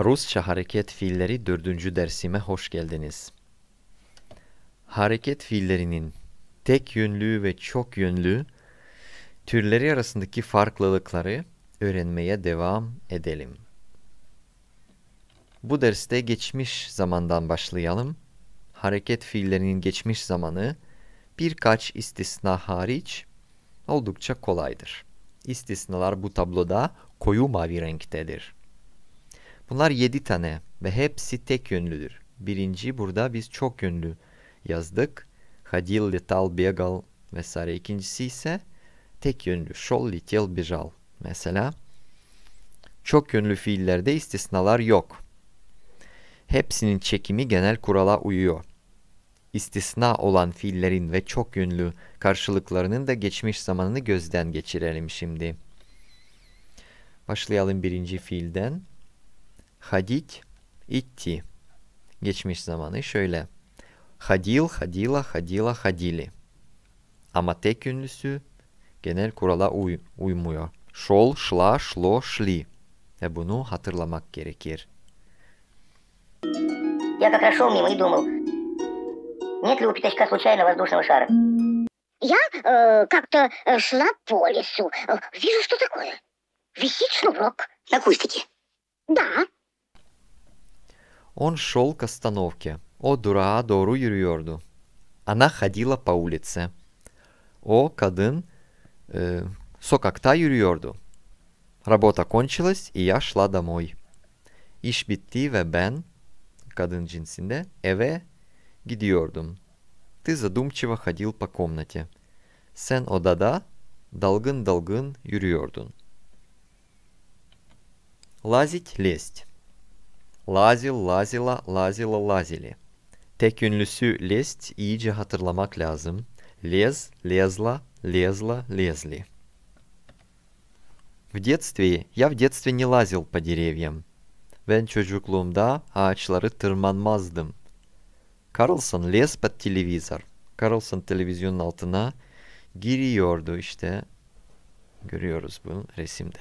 Rusça hareket fiilleri dördüncü dersime hoş geldiniz. Hareket fiillerinin tek yönlü ve çok yönlü türleri arasındaki farklılıkları öğrenmeye devam edelim. Bu derste geçmiş zamandan başlayalım. Hareket fiillerinin geçmiş zamanı birkaç istisna hariç oldukça kolaydır. İstisnalar bu tabloda koyu mavi renktedir. Bunlar yedi tane ve hepsi tek yönlüdür. Birinci burada biz çok yönlü yazdık. Hadil, lital, begal vesaire. İkincisi ise tek yönlü. Şol, litil, bijal. Mesela çok yönlü fiillerde istisnalar yok. Hepsinin çekimi genel kurala uyuyor. İstisna olan fiillerin ve çok yönlü karşılıklarının da geçmiş zamanını gözden geçirelim şimdi. Başlayalım birinci fiilden. Ходить, идти. Geçmiş zamanı şöyle. или ходил, ходила, ходила, ходили. tek ünlüsü genel kurala uy uymuyor. Şol, şla, şlo, şli. Ve bunu hatırlamak gerekir. Я как раз шел мимо и думал, нет ли у пятачка случайно воздушного шара? Я э, как-то э, шла по лесу. Э, вижу, что такое. Висит шнурок. На кустике? Да. Он шел к остановке. О дура дору yürüyordu. Она ходила по улице. О kadın э, sokakta yürüyordu. Работа кончилась, и я шла домой. İş ве бен, ben kadın эве eve gidiyordum. Ты задумчиво ходил по комнате. Sen odada dalgın dalgın yürüyordun. Лазить, лезть. Lazil, lazila, lazila, lazili. Tek yönlüsü lest iyice hatırlamak lazım. Лез, лезла, лезла, лезли. В детстве я в детстве не лазил по деревьям. Ben çocukluğumda ağaçları tırmanmazdım. Carlson lez под телевизор. Carlson televizyonun altına giriyordu işte. Görüyoruz bunu resimde.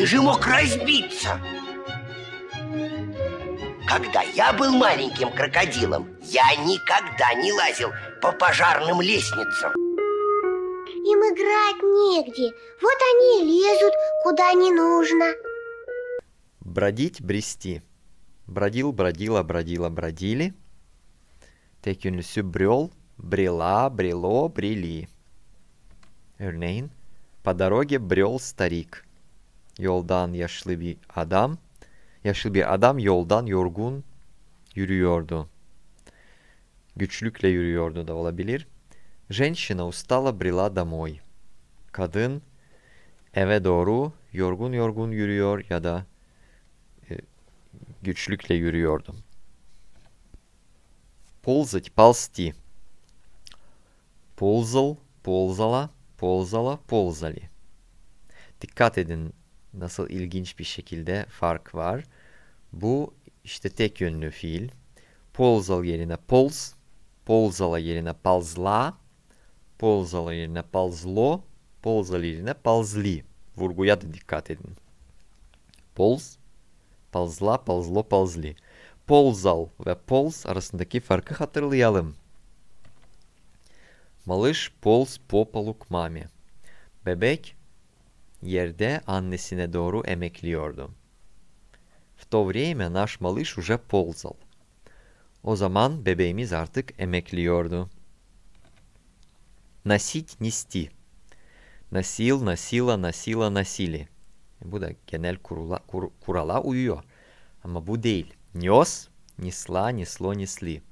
Ты же мог разбиться. Когда я был маленьким крокодилом, я никогда не лазил по пожарным лестницам. Им играть негде. Вот они и лезут, куда не нужно. Бродить, брести. Бродил, бродила, бродила, бродили. Tekünlüsü брел, брела, брело, брели. Örneğin, по дороге брел старик – Yoldan yaşlı bir adam, yaşlı bir adam yoldan yorgun yürüyordu. Güçlükle yürüyordu da olabilir. Женщина устала брела домой. Kadın eve doğru yorgun yorgun yürüyor ya da e, güçlükle yürüyordu. Ползать, ползти. Ползал, ползала, ползала, ползали. Dikkat edin Nasıl ilginç bir şekilde fark var. Bu işte tek yönlü fiil. Polzal yerine pols, polzala yerine palzla, polzala yerine palzlo, polzal yerine palzli. Vurguya da dikkat edin. Polz, palzla, palzlo, palzli. Polzal ve pols arasındaki farkı hatırlayalım. Малыш полз popoluk mami. Bebek yerde annesine doğru emekliyordu. В то время наш малыш уже ползал. O zaman bebeğimiz artık emekliyordu. Носить нести. Носил, носила, носила, носили. Bu da genel kurula, kur, kurala uyuyor. Ama bu değil. Nios, nisla, nislo, nisli.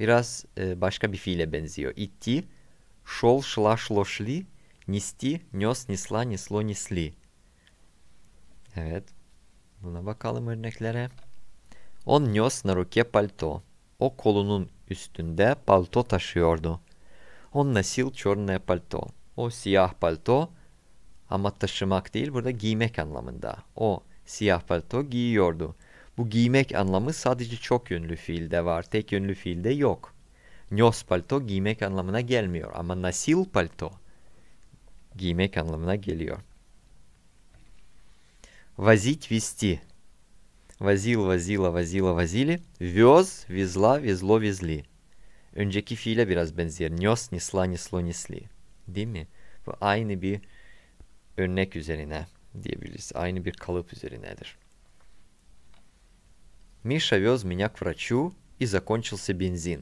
Biraz e, başka bir fiile benziyor. İtti, şol, şla, şlo, şli Nisti, nös, nisla, nislo, nisli. Evet. Buna bakalım örneklere. On nös na ruke palto. O kolunun üstünde palto taşıyordu. On nasil çorne palto. O siyah palto ama taşımak değil burada giymek anlamında. O siyah palto giyiyordu. Bu giymek anlamı sadece çok yönlü fiilde var. Tek yönlü fiilde yok. Nös palto giymek anlamına gelmiyor ama nasil palto giymek anlamına geliyor. Vazit vesti. Vazil, vazila, vazila, vazili. Vöz, vizla, vizlo, vizli. Önceki fiile biraz benziyor. Nös, nisla, nislo, nisli. Değil mi? Bu aynı bir örnek üzerine diyebiliriz. Aynı bir kalıp üzerinedir. Misha vöz меня к врачу и закончился бензин.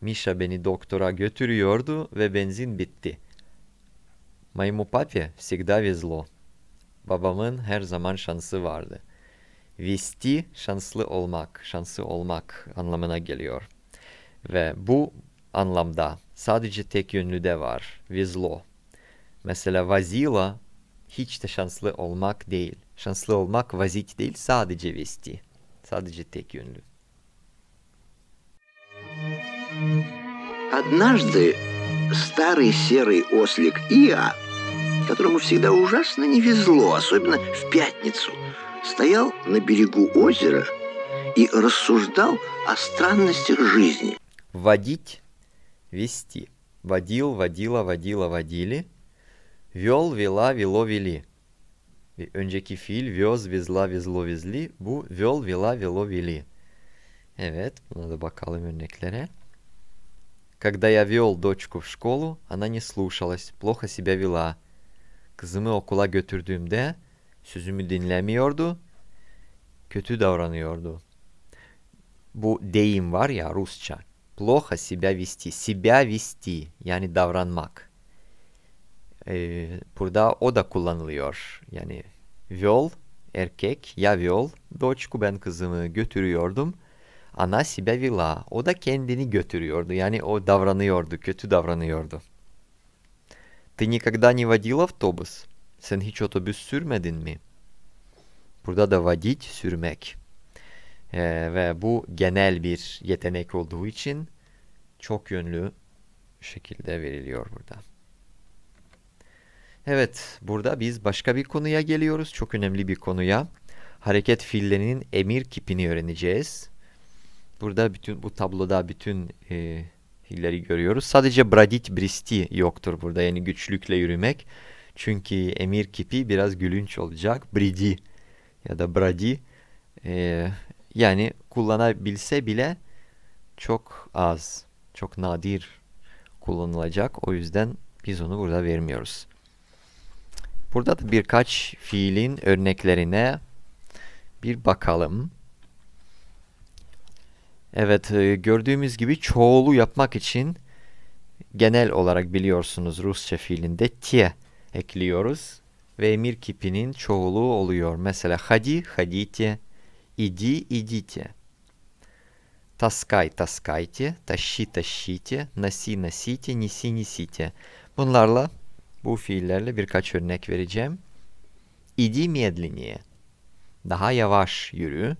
Misha beni doktora götürüyordu ve benzin bitti. Моему папе всегда везло. Babamın her zaman şansı vardı. Vesti şanslı olmak, şansı olmak anlamına geliyor. Ve bu anlamda sadece tek yönlü de var. Vizlo. Mesela vazila hiç de şanslı olmak değil. Şanslı olmak vazit değil sadece vesti. Sadece tek yönlü. Однажды старый серый ослик Иа которому всегда ужасно не везло, особенно в пятницу, стоял на берегу озера и рассуждал о странностях жизни. Водить, вести. Водил, водила, водила, водили. Вел, вела, вело, вели. Önceki fiil вез, везла, везло, везли, Bu вел, вела, вело, вели. Evet, buna da bakalım örneklere. Когда я вел дочку в школу, она не слушалась, плохо себя вела. Kızımı okula götürdüğümde sözümü dinlemiyordu, kötü davranıyordu. Bu deyim var ya Rusça. Плохо себя вести. Себя вести yani davranmak. Ee, burada o da kullanılıyor. Yani viol erkek ya viol doçku ben kızımı götürüyordum. Ana себя вела. O da kendini götürüyordu. Yani o davranıyordu, kötü davranıyordu. Ты никогда не водил авtobus? Sen hiç otobüs sürmedin mi? Burada da vadit sürmek. Ee, ve bu genel bir yetenek olduğu için çok yönlü şekilde veriliyor burada. Evet, burada biz başka bir konuya geliyoruz. Çok önemli bir konuya. Hareket fiillerinin emir kipini öğreneceğiz. Burada bütün bu tabloda bütün e, Hillary görüyoruz. Sadece Bradit Bristi yoktur burada yani güçlükle yürümek. Çünkü emir kipi biraz gülünç olacak. Bridi ya da Bradi e, yani kullanabilse bile çok az, çok nadir kullanılacak. O yüzden biz onu burada vermiyoruz. Burada da birkaç fiilin örneklerine bir bakalım. Evet e, gördüğümüz gibi çoğulu yapmak için genel olarak biliyorsunuz Rusça fiilinde tie ekliyoruz ve emir kipinin çoğulu oluyor. Mesela hadi hadite, idi idite. Taskay taskayte, taşı taşite, nasi nasite, nisi nisite. Bunlarla bu fiillerle birkaç örnek vereceğim. İdi medliniye. Daha yavaş yürü.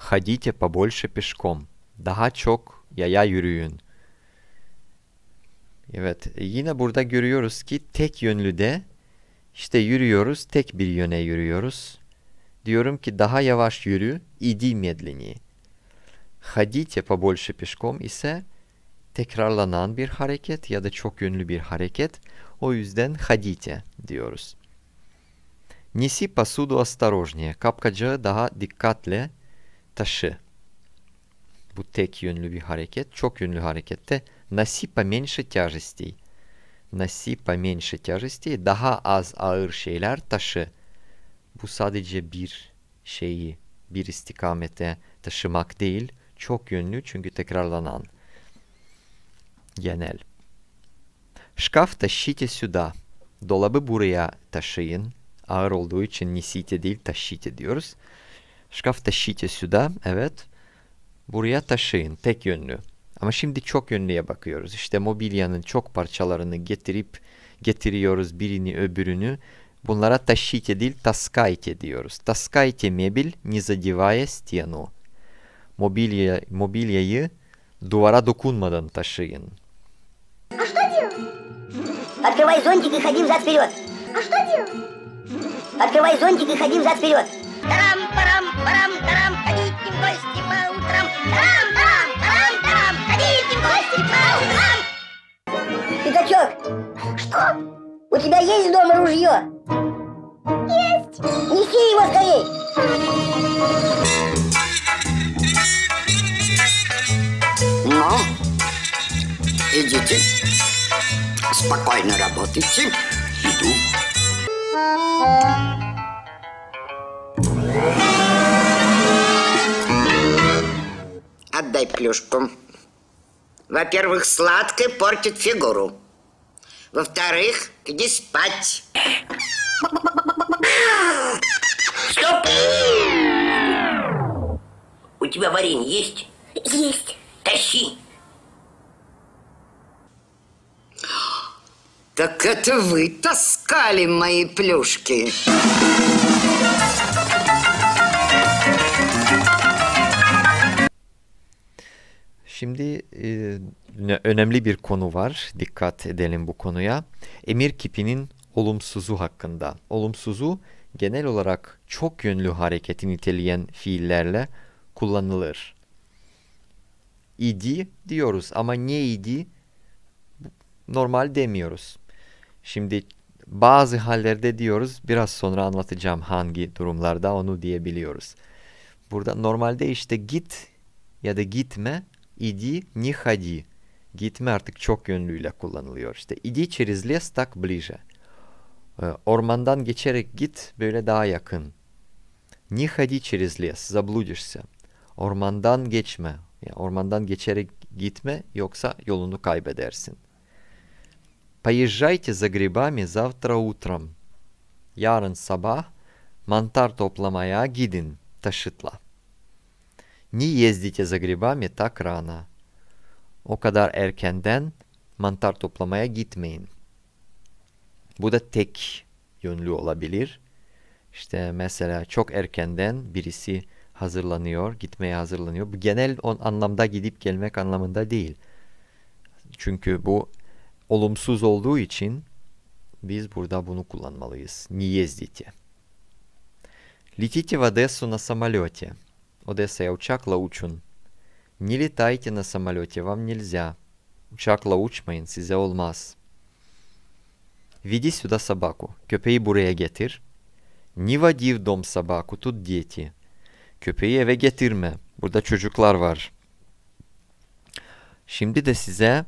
Ходите побольше пешком. Daha çok yaya yürüyün. Evet yine burada görüyoruz ki tek yönlü de işte yürüyoruz tek bir yöne yürüyoruz. Diyorum ki daha yavaş yürü, idi medleni. Ходите побольше пешком ise tekrarlanan bir hareket ya da çok yönlü bir hareket. O yüzden ходите diyoruz. Nisi pasudu осторожнее. Kapkacağı daha dikkatle taşı. Bu tek yönlü bir hareket. Çok yönlü harekette носи поменьше тяжестей. Носи поменьше тяжестей. Daha az ağır şeyler taşı. Bu sadece bir şeyi bir istikamete taşımak değil. Çok yönlü çünkü tekrarlanan. Genel. Şkaf taşite сюда. Dolabı buraya taşıyın. Ağır olduğu için nisite değil taşite diyoruz. Şkaf taşıyıcı sюда. Evet. Buraya taşıyın. Tek yönlü. Ama şimdi çok yönlüye bakıyoruz. İşte mobilyanın çok parçalarını getirip getiriyoruz birini öbürünü. Bunlara taşıyıcı değil taskayte diyoruz. Taskayte mebil не задевая Mobilya, mobilyayı duvara dokunmadan taşıyın. А что делать? Открывай зонтик и ходим зад вперед. А что делать? Открывай зонтик и ходим зад вперед. Тарам-парам-парам-тарам, ходите в гости утрам. Тарам-парам-парам-тарам, ходите в гости утрам. Пятачок. Что? У тебя есть дома ружье? Есть. Неси его скорей. Ну, идите. Спокойно работайте. Иду. отдай плюшку. Во-первых, сладкое портит фигуру. Во-вторых, иди спать. Стоп! У тебя варенье есть? Есть. Тащи. Так это вы таскали мои плюшки. Şimdi e, önemli bir konu var. Dikkat edelim bu konuya. Emir kipinin olumsuzu hakkında. Olumsuzu genel olarak çok yönlü hareketi niteleyen fiillerle kullanılır. İdi diyoruz ama ne idi normal demiyoruz. Şimdi bazı hallerde diyoruz biraz sonra anlatacağım hangi durumlarda onu diyebiliyoruz. Burada normalde işte git ya da gitme İdi, не ходи. Gitme artık çok yönlüyle kullanılıyor. İşte idi через лес так ближе. Ormandan geçerek git böyle daha yakın. Не ходи через лес. Заблудишься. Ormandan geçme. Yani ormandan geçerek gitme yoksa yolunu kaybedersin. Поезжайте за грибами завтра утром. Yarın sabah mantar toplamaya gidin taşıtla. Не ездите за грибами так рано. O kadar erkenden mantar toplamaya gitmeyin. Bu da tek yönlü olabilir. İşte mesela çok erkenden birisi hazırlanıyor, gitmeye hazırlanıyor. Bu genel on anlamda gidip gelmek anlamında değil. Çünkü bu olumsuz olduğu için biz burada bunu kullanmalıyız. Не ездите. Летите в Одессу на самолете. Одесея, очакла uçun. Не летайте на самолете, вам нельзя. Uçakla uçmayın, size olmaz. Веди сюда собаку. Köpeği buraya getir. Не води в дом собаку, тут дети. Köpeği eve getirme. Burada çocuklar var. Şimdi de size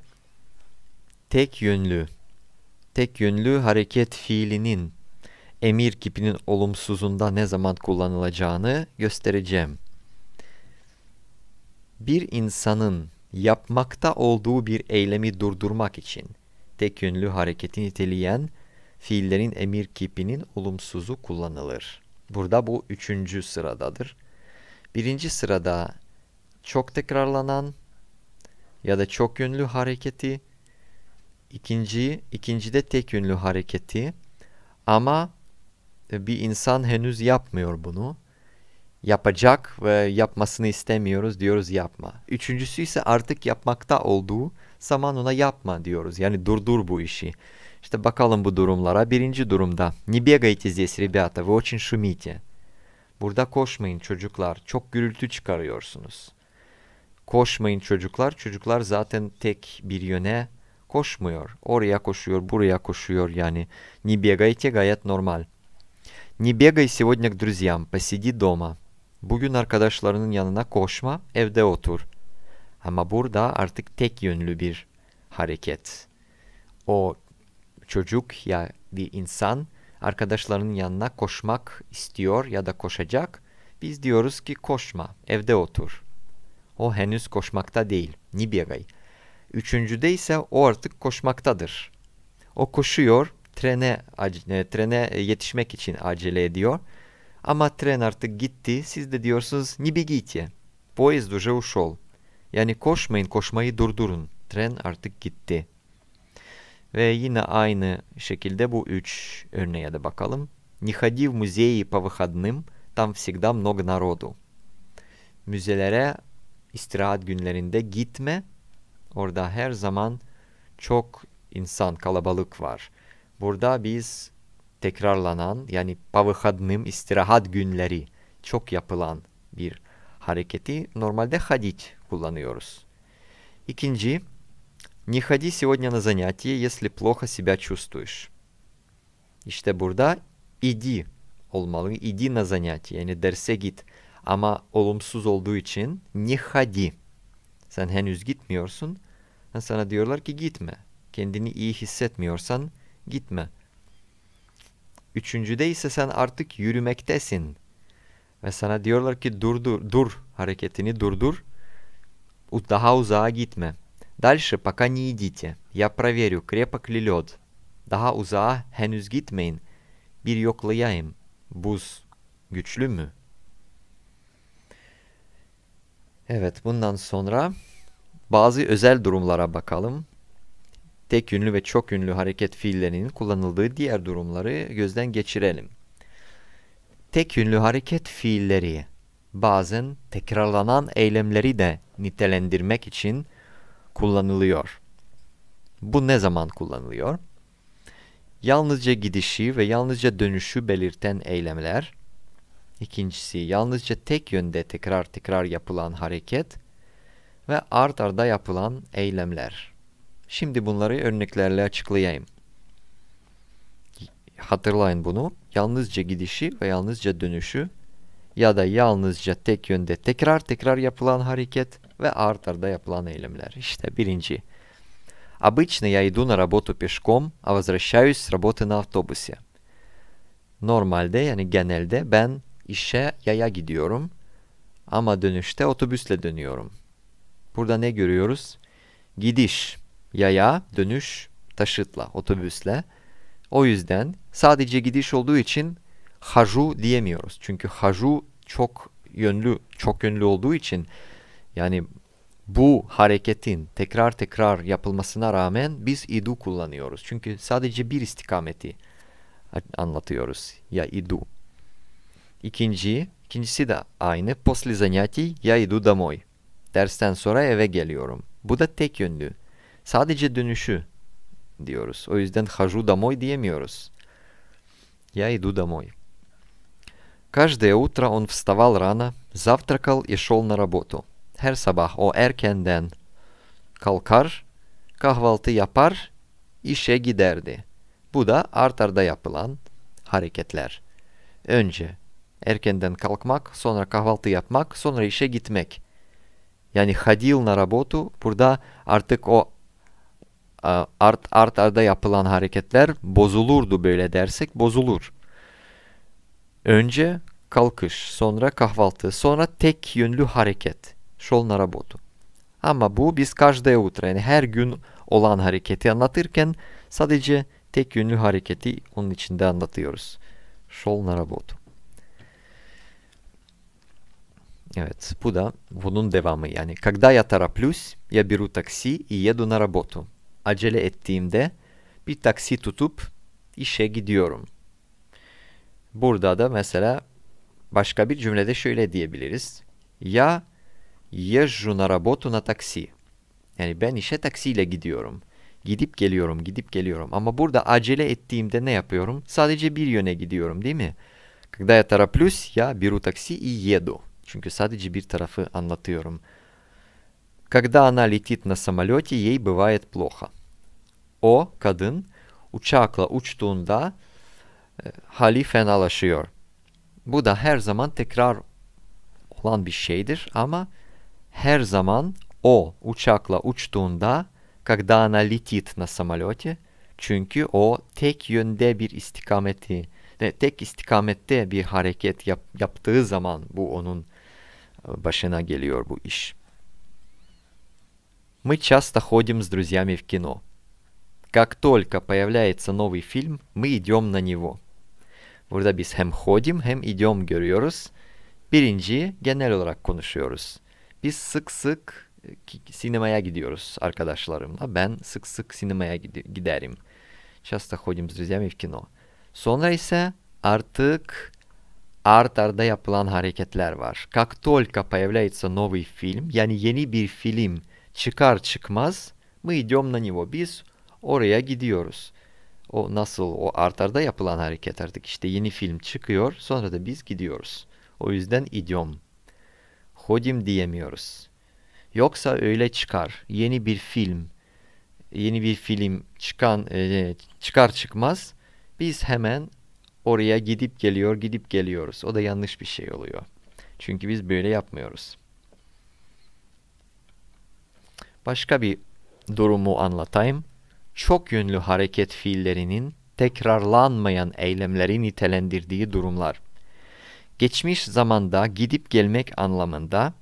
tek yönlü, tek yönlü hareket fiilinin emir kipinin olumsuzunda ne zaman kullanılacağını göstereceğim bir insanın yapmakta olduğu bir eylemi durdurmak için tek yönlü hareketi niteleyen fiillerin emir kipinin olumsuzu kullanılır. Burada bu üçüncü sıradadır. Birinci sırada çok tekrarlanan ya da çok yönlü hareketi, ikinci, ikincide tek yönlü hareketi ama bir insan henüz yapmıyor bunu yapacak ve yapmasını istemiyoruz diyoruz yapma. Üçüncüsü ise artık yapmakta olduğu zaman ona yapma diyoruz. Yani durdur bu işi. İşte bakalım bu durumlara. Birinci durumda. Не бегайте здесь, ребята, вы очень шумите. Burada koşmayın çocuklar, çok gürültü çıkarıyorsunuz. Koşmayın çocuklar, çocuklar zaten tek bir yöne koşmuyor. Oraya koşuyor, buraya koşuyor yani. Не бегайте, gayet normal. Не бегай сегодня к друзьям, посиди дома. Bugün arkadaşlarının yanına koşma, evde otur. Ama burada artık tek yönlü bir hareket. O çocuk ya bir insan arkadaşlarının yanına koşmak istiyor ya da koşacak. Biz diyoruz ki koşma, evde otur. O henüz koşmakta değil, nibirey. Üçüncüde ise o artık koşmaktadır. O koşuyor, trene, e, trene yetişmek için acele ediyor ama tren artık gitti, siz de diyorsunuz ni bigitye. Поезд уже ушел. Yani koşmayın, koşmayı durdurun. Tren artık gitti. Ve yine aynı şekilde bu üç örneğe de bakalım. Не ходи в музеи по выходным, там всегда много народу. Müzelere istirahat günlerinde gitme. Orada her zaman çok insan, kalabalık var. Burada biz tekrarlanan yani pavyhadnım istirahat günleri çok yapılan bir hareketi normalde hadit kullanıyoruz. İkinci, не ходи сегодня на занятия, если плохо себя чувствуешь. İşte burada idi olmalı. İdi na занятия yani derse git. Ama olumsuz olduğu için не ходи. Sen henüz gitmiyorsun. Sana diyorlar ki gitme. Kendini iyi hissetmiyorsan gitme. Üçüncüde ise sen artık yürümektesin. Ve sana diyorlar ki dur dur, dur hareketini durdur. Daha uzağa gitme. Дальше пока не идите. Я проверю, крепок ли лед. Daha uzağa henüz gitmeyin. Bir yoklayayım. Buz güçlü mü? Evet bundan sonra bazı özel durumlara bakalım tek yönlü ve çok yönlü hareket fiillerinin kullanıldığı diğer durumları gözden geçirelim. Tek yönlü hareket fiilleri bazen tekrarlanan eylemleri de nitelendirmek için kullanılıyor. Bu ne zaman kullanılıyor? Yalnızca gidişi ve yalnızca dönüşü belirten eylemler. İkincisi, yalnızca tek yönde tekrar tekrar yapılan hareket ve art arda yapılan eylemler. Şimdi bunları örneklerle açıklayayım. Hatırlayın bunu. Yalnızca gidişi ve yalnızca dönüşü ya da yalnızca tek yönde tekrar tekrar yapılan hareket ve art arda yapılan eylemler. İşte birinci. Обычно я иду на работу пешком, а возвращаюсь с работы на автобусе. Normalde yani genelde ben işe yaya gidiyorum ama dönüşte otobüsle dönüyorum. Burada ne görüyoruz? Gidiş yaya, dönüş taşıtla, otobüsle. O yüzden sadece gidiş olduğu için haju diyemiyoruz. Çünkü haju çok yönlü, çok yönlü olduğu için yani bu hareketin tekrar tekrar yapılmasına rağmen biz idu kullanıyoruz. Çünkü sadece bir istikameti anlatıyoruz. Ya idu. İkinci, ikincisi de aynı. После занятий ya idu домой. Dersten sonra eve geliyorum. Bu da tek yönlü. Sadece dönüşü diyoruz. O yüzden хожу домой diyemiyoruz. Я иду домой. Каждое утро он вставал рано, завтракал и шел на работу. Her sabah o erkenden kalkar, kahvaltı yapar, işe giderdi. Bu da art arda yapılan hareketler. Önce erkenden kalkmak, sonra kahvaltı yapmak, sonra işe gitmek. Yani hadil na работу burada artık o art art arda yapılan hareketler bozulurdu böyle dersek bozulur. Önce kalkış, sonra kahvaltı, sonra tek yönlü hareket. Şol na Ama bu biz каждое утро yani her gün olan hareketi anlatırken sadece tek yönlü hareketi onun içinde anlatıyoruz. Şol na Evet, bu da bunun devamı yani. Когда я тороплюсь, я беру такси и еду на работу acele ettiğimde bir taksi tutup işe gidiyorum. Burada da mesela başka bir cümlede şöyle diyebiliriz. Ya езжу на работу на такси. Yani ben işe taksiyle gidiyorum. Gidip geliyorum, gidip geliyorum. Ama burada acele ettiğimde ne yapıyorum? Sadece bir yöne gidiyorum değil mi? Когда я тороплюсь, я беру такси и еду. Çünkü sadece bir tarafı anlatıyorum. Когда она летит на самолете, ей бывает плохо. O kadın uçakla uçtuğunda hali fenalaşıyor. Bu da her zaman tekrar olan bir şeydir ama her zaman o uçakla uçtuğunda когда она летит на самолете çünkü o tek yönde bir istikameti e, tek istikamette bir hareket yap, yaptığı zaman bu onun e, başına geliyor bu iş. мы часто ходим с друзьями в кино. Как только появляется новый фильм, мы идем на него. Burada biz hem hodim hem идем görüyoruz. Birinciyi genel olarak konuşuyoruz. Biz sık sık sinemaya gidiyoruz arkadaşlarımla. Ben sık sık sinemaya giderim. Часто ходим с друзьями в кино. Sonra ise artık art arda yapılan hareketler var. Как только появляется новый фильм, yani yeni bir film çıkar çıkmaz mı идем на него. Biz oraya gidiyoruz. O nasıl o artarda yapılan hareket artık işte yeni film çıkıyor sonra da biz gidiyoruz. O yüzden idiom. Hodim diyemiyoruz. Yoksa öyle çıkar. Yeni bir film, yeni bir film çıkan e, çıkar çıkmaz biz hemen oraya gidip geliyor, gidip geliyoruz. O da yanlış bir şey oluyor. Çünkü biz böyle yapmıyoruz. Başka bir durumu anlatayım. Çok yönlü hareket fiillerinin tekrarlanmayan eylemleri nitelendirdiği durumlar. Geçmiş zamanda gidip gelmek anlamında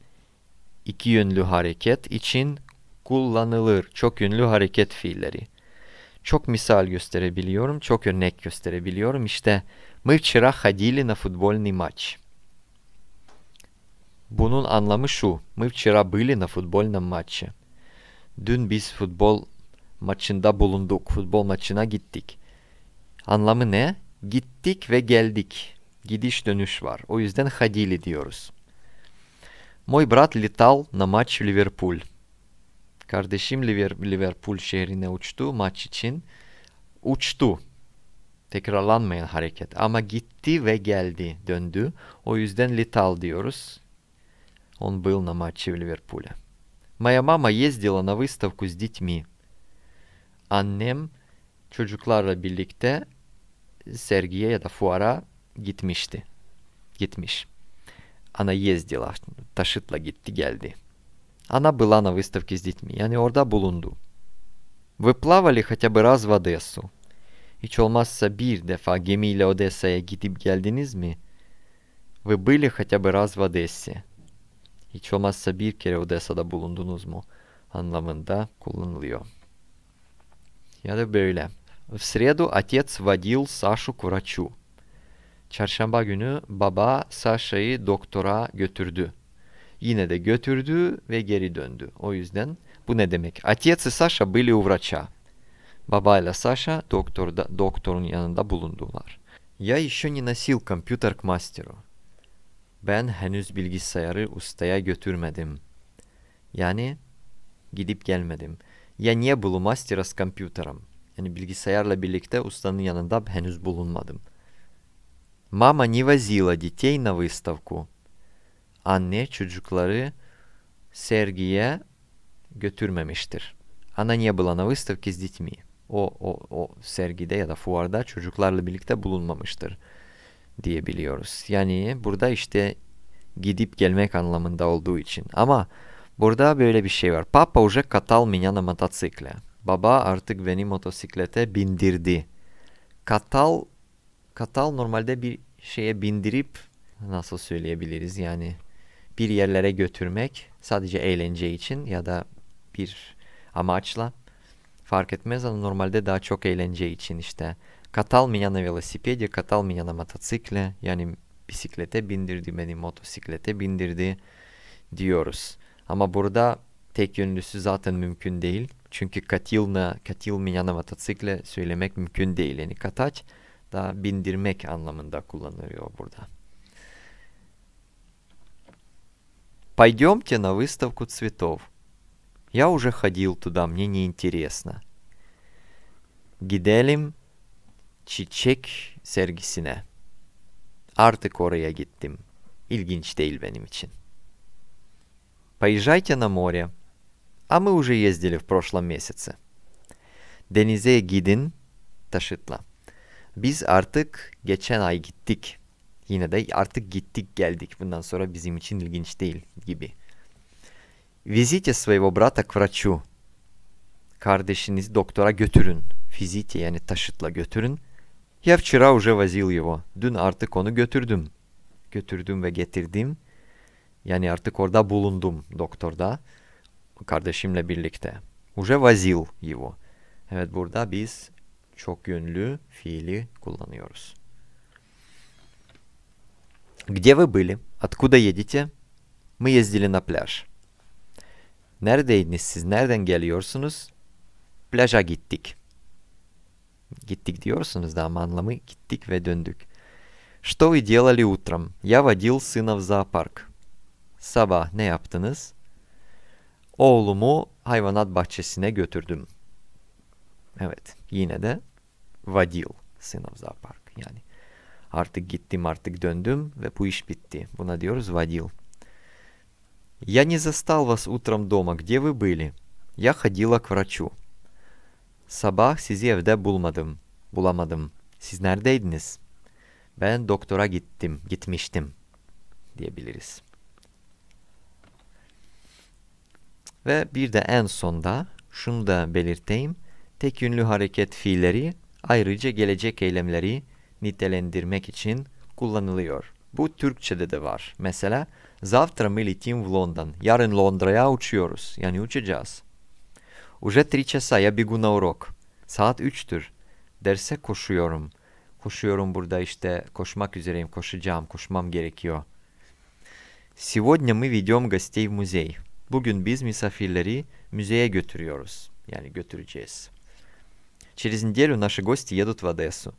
iki yönlü hareket için kullanılır çok yönlü hareket fiilleri. Çok misal gösterebiliyorum, çok örnek gösterebiliyorum. İşte мы вчера ходили на футбольный матч. Bunun anlamı şu. Мы вчера были на футбольном матче. Dün biz futbol maçında bulunduk. Futbol maçına gittik. Anlamı ne? Gittik ve geldik. Gidiş dönüş var. O yüzden ходили diyoruz. Мой брат летал на матч Liverpool. Kardeşim Liverpool şehrine uçtu maç için. Uçtu. Tekrarlanmayan hareket. Ama gitti ve geldi, döndü. O yüzden летал diyoruz. Он был на матче в Ливерпуле. Моя мама ездила на выставку с детьми. Annem çocuklarla birlikte sergiye ya da fuara gitmişti. Gitmiş. Она ездила, taşıtla gitti geldi. Она была на выставке с детьми. Yani orada bulundu. Вы плавали хотя бы раз в Одессу? Hiç olmazsa bir defa gemiyle Odessa'ya gidip geldiniz mi? Вы были хотя бы раз в Одессе? hiç olmazsa bir kere Odessa'da bulundunuz mu anlamında kullanılıyor. Ya da böyle. В среду отец водил Сашу к врачу. Çarşamba günü baba Sasha'yı doktora götürdü. Yine de götürdü ve geri döndü. O yüzden bu ne demek? Отец и Саша были у врача. Baba ile Sasha doktorda, doktorun yanında bulundular. Я еще не носил компьютер к мастеру ben henüz bilgisayarı ustaya götürmedim. Yani gidip gelmedim. Ya niye был у мастера Yani bilgisayarla birlikte ustanın yanında henüz bulunmadım. Mama не возила детей на выставку. Anne çocukları sergiye götürmemiştir. Ana niye была на выставке с детьми. O, o, o sergide ya da fuarda çocuklarla birlikte bulunmamıştır diyebiliyoruz. Yani burada işte gidip gelmek anlamında olduğu için. Ama burada böyle bir şey var. Papa уже катал меня на мотоцикле. Baba artık beni motosiklete bindirdi. Katal katal normalde bir şeye bindirip nasıl söyleyebiliriz yani bir yerlere götürmek sadece eğlence için ya da bir amaçla fark etmez ama normalde daha çok eğlence için işte Катал меня на велосипеде, катал меня на мотоцикле. Yani bisiklete bindirdi beni, motosiklete bindirdi diyoruz. Ama burada tek yönlüsü zaten mümkün değil. Çünkü katilna, katil меня на motosikle söylemek mümkün değil. Yani kataç da bindirmek anlamında kullanılıyor burada. Пойдемте на выставку цветов. Я уже ходил туда, мне неинтересно. Gidelim çiçek sergisine. Artık oraya gittim. İlginç değil benim için. Поезжайте на море. А мы уже ездили в прошлом месяце. Denize gidin taşıtla. Biz artık geçen ay gittik. Yine de artık gittik geldik. Bundan sonra bizim için ilginç değil gibi. Vizite своего брата к врачу. Kardeşinizi doktora götürün. Vizite yani taşıtla götürün. Я вчера уже возил его. Dün artık onu götürdüm. Götürdüm ve getirdim. Yani artık orada bulundum doktorda. Kardeşimle birlikte. Уже возил его. Evet burada biz çok yönlü fiili kullanıyoruz. Где вы были? Откуда едете? Мы ездили на пляж. Neredeydiniz siz? Nereden geliyorsunuz? Plaja gittik. Gittik diyorsunuz da ama anlamı gittik ve döndük. Что вы делали утром? Я водил сына в зоопарк. Sabah ne yaptınız? Oğlumu hayvanat bahçesine götürdüm. Evet yine de vadil sınav zoopark yani artık gittim artık döndüm ve bu iş bitti. Buna diyoruz vadil. Я не застал вас утром дома. Где вы были? Я ходила к врачу. Sabah sizi evde bulmadım, bulamadım. Siz neredeydiniz? Ben doktora gittim, gitmiştim diyebiliriz. Ve bir de en sonda şunu da belirteyim. Tek yönlü hareket fiilleri ayrıca gelecek eylemleri nitelendirmek için kullanılıyor. Bu Türkçe'de de var. Mesela Zavtra мы летим в Yarın Londra'ya uçuyoruz. Yani uçacağız. Уже три часа я бегу на урок. Saat üçtür. Derse koşuyorum. Koşuyorum burada işte koşmak üzereyim, koşacağım, koşmam gerekiyor. Сегодня мы ведем гостей в музей. Bugün biz misafirleri müzeye götürüyoruz. Yani götüreceğiz. Через неделю наши гости едут в Одессу.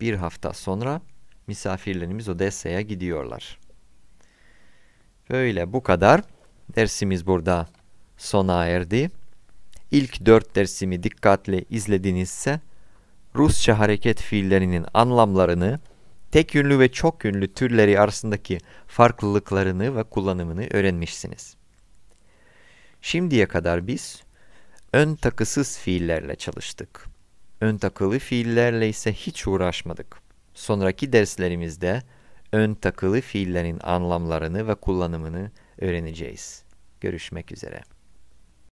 Bir hafta sonra misafirlerimiz Odessa'ya gidiyorlar. Böyle bu kadar. Dersimiz burada sona erdi ilk dört dersimi dikkatle izledinizse Rusça hareket fiillerinin anlamlarını, tek yönlü ve çok yönlü türleri arasındaki farklılıklarını ve kullanımını öğrenmişsiniz. Şimdiye kadar biz ön takısız fiillerle çalıştık. Ön takılı fiillerle ise hiç uğraşmadık. Sonraki derslerimizde ön takılı fiillerin anlamlarını ve kullanımını öğreneceğiz. Görüşmek üzere.